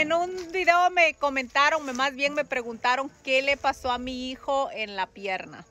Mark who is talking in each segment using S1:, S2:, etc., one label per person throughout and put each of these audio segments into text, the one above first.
S1: En un video me comentaron, más bien me preguntaron qué le pasó a mi hijo en la pierna.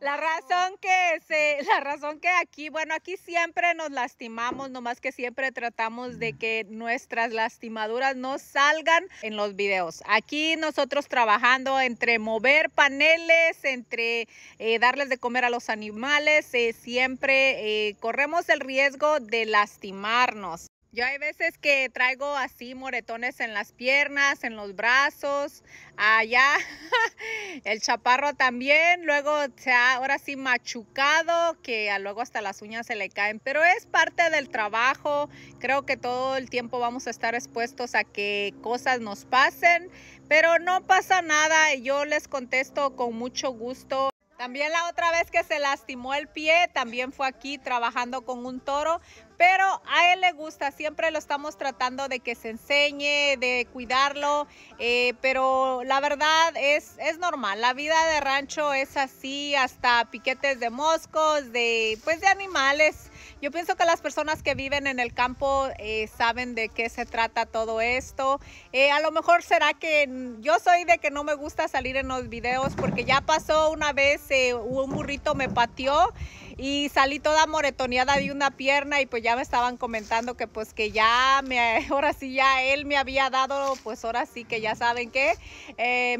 S1: La razón que se, la razón que aquí, bueno, aquí siempre nos lastimamos, no más que siempre tratamos de que nuestras lastimaduras no salgan en los videos. Aquí nosotros trabajando entre mover paneles, entre eh, darles de comer a los animales, eh, siempre eh, corremos el riesgo de lastimarnos. Yo hay veces que traigo así moretones en las piernas, en los brazos, allá el chaparro también, luego se ha ahora sí machucado, que luego hasta las uñas se le caen, pero es parte del trabajo, creo que todo el tiempo vamos a estar expuestos a que cosas nos pasen, pero no pasa nada, yo les contesto con mucho gusto. También la otra vez que se lastimó el pie, también fue aquí trabajando con un toro, pero a él le gusta, siempre lo estamos tratando de que se enseñe, de cuidarlo, eh, pero la verdad es, es normal, la vida de rancho es así, hasta piquetes de moscos, de pues de animales. Yo pienso que las personas que viven en el campo eh, saben de qué se trata todo esto. Eh, a lo mejor será que yo soy de que no me gusta salir en los videos porque ya pasó una vez eh, un burrito me pateó y salí toda moretoneada de una pierna y pues ya me estaban comentando que pues que ya me ahora sí ya él me había dado pues ahora sí que ya saben que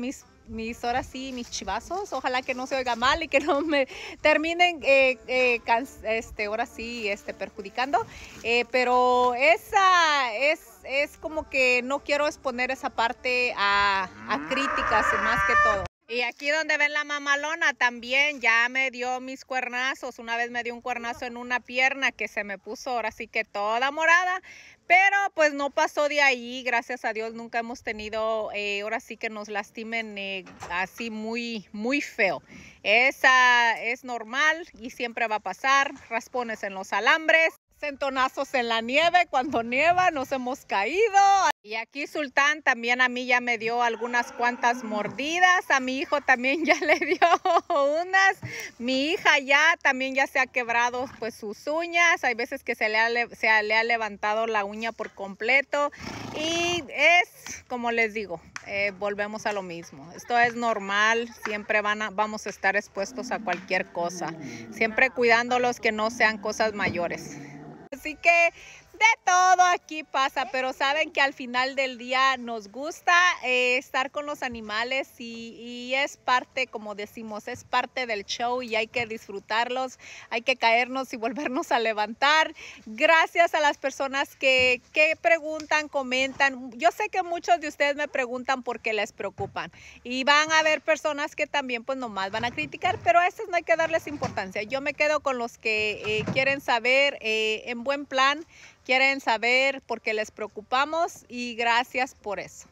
S1: mis mis horas sí, mis chivazos. Ojalá que no se oiga mal y que no me terminen eh, eh este, ahora sí este, perjudicando. Eh, pero esa es, es como que no quiero exponer esa parte a, a críticas más que todo. Y aquí donde ven la mamalona también ya me dio mis cuernazos. Una vez me dio un cuernazo en una pierna que se me puso ahora sí que toda morada. Pero pues no pasó de ahí, gracias a Dios nunca hemos tenido, eh, ahora sí que nos lastimen eh, así muy, muy feo. Esa es normal y siempre va a pasar, raspones en los alambres, centonazos en la nieve cuando nieva, nos hemos caído. Y aquí Sultán también a mí ya me dio algunas cuantas mordidas, a mi hijo también ya le dio unas, mi hija ya también ya se ha quebrado pues sus uñas, hay veces que se le ha, levantado la uña por completo y es como les digo, eh, volvemos a lo mismo. Esto es normal, siempre van vamos a estar expuestos a cualquier cosa, siempre cuidándolos que no sean cosas mayores. Así que de todo aquí pasa, pero saben que al final del día nos gusta eh, estar con los animales y, es parte, como decimos, es parte del show y hay que disfrutarlos, hay que caernos y volvernos a levantar. Gracias a las personas que, preguntan, comentan. Yo sé que muchos de ustedes me preguntan por qué les preocupan y van a haber personas que también pues nomás van a criticar, pero a esas no hay que darles importancia. Yo me quedo con los que eh, quieren saber eh, en buen plan quieren saber por qué les preocupamos y gracias por eso.